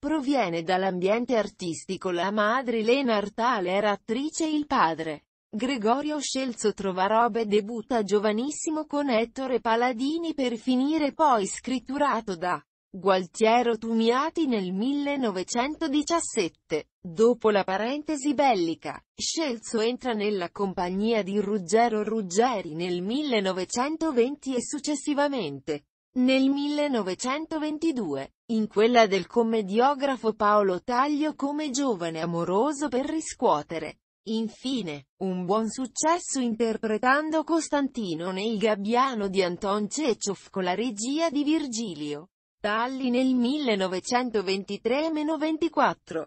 Proviene dall'ambiente artistico la madre Lena Artale era attrice e il padre. Gregorio Scelzo Trovarobe debutta giovanissimo con Ettore Paladini per finire poi scritturato da Gualtiero Tumiati nel 1917. Dopo la parentesi bellica, Scelzo entra nella compagnia di Ruggero Ruggeri nel 1920 e successivamente nel 1922, in quella del commediografo Paolo Taglio come giovane amoroso per riscuotere, infine, un buon successo interpretando Costantino nel Gabbiano di Anton Cecov con la regia di Virgilio. Talli nel 1923-24.